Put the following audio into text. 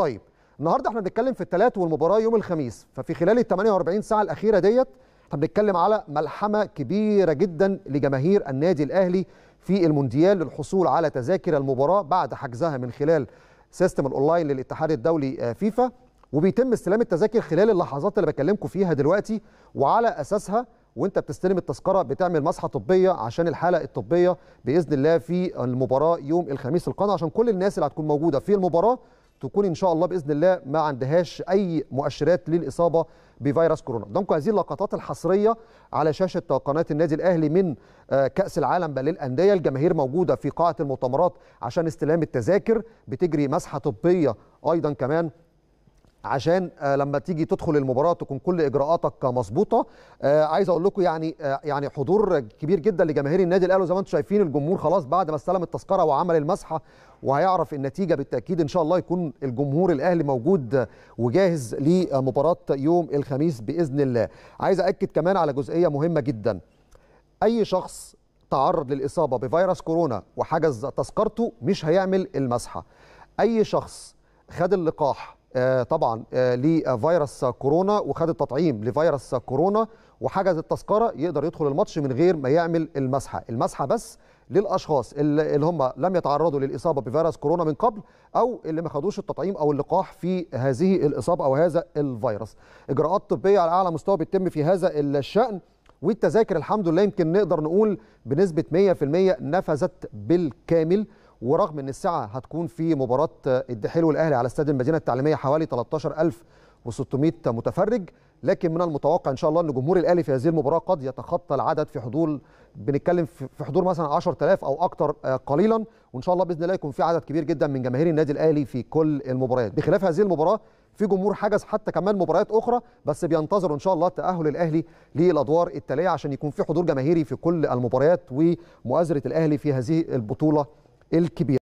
طيب النهارده احنا بنتكلم في الثلاث والمباراه يوم الخميس ففي خلال ال 48 ساعه الاخيره ديت احنا بنتكلم على ملحمه كبيره جدا لجماهير النادي الاهلي في المونديال للحصول على تذاكر المباراه بعد حجزها من خلال سيستم الاونلاين للاتحاد الدولي آه، فيفا وبيتم استلام التذاكر خلال اللحظات اللي بكلمكم فيها دلوقتي وعلى اساسها وانت بتستلم التذكره بتعمل مسحه طبيه عشان الحاله الطبيه باذن الله في المباراه يوم الخميس القادم عشان كل الناس اللي هتكون موجوده في المباراه تكون ان شاء الله باذن الله ما عندهاش اي مؤشرات للاصابه بفيروس كورونا قدامكم هذه اللقطات الحصريه على شاشه قناه النادي الاهلي من آه، كاس العالم بل للانديه الجماهير موجوده في قاعه المؤتمرات عشان استلام التذاكر بتجري مسحه طبيه ايضا كمان عشان آه، لما تيجي تدخل المباراه تكون كل اجراءاتك مظبوطه آه، عايز اقول لكم يعني آه، يعني حضور كبير جدا لجماهير النادي الاهلي زي ما انتم شايفين الجمهور خلاص بعد ما استلم التذكره وعمل المسحه وهيعرف النتيجه بالتاكيد ان شاء الله يكون الجمهور الاهلي موجود وجاهز لمباراه يوم الخميس باذن الله عايز اكد كمان على جزئيه مهمه جدا اي شخص تعرض للاصابه بفيروس كورونا وحجز تذكرته مش هيعمل المسحه اي شخص خد اللقاح آه، طبعا آه، لفيروس كورونا وخد التطعيم لفيروس كورونا وحجز التذكره يقدر يدخل الماتش من غير ما يعمل المسحه، المسحه بس للاشخاص اللي هم لم يتعرضوا للاصابه بفيروس كورونا من قبل او اللي ما خدوش التطعيم او اللقاح في هذه الاصابه او هذا الفيروس. اجراءات طبيه على اعلى مستوى بتتم في هذا الشان والتذاكر الحمد لله يمكن نقدر نقول بنسبه 100% نفذت بالكامل ورغم ان الساعه هتكون في مباراه الدحيل والاهلي على استاد المدينه التعليميه حوالي 13600 متفرج لكن من المتوقع ان شاء الله ان جمهور الاهلي في هذه المباراه قد يتخطى العدد في حضور بنتكلم في حضور مثلا 10000 او اكثر آه، قليلا وان شاء الله باذن الله يكون في عدد كبير جدا من جماهير النادي الاهلي في كل المباريات بخلاف هذه المباراه في جمهور حجز حتى كمان مباريات اخرى بس بينتظروا ان شاء الله تاهل الاهلي للادوار التاليه عشان يكون في حضور جماهيري في كل المباريات ومؤازره الاهلي في هذه البطوله الكبيرة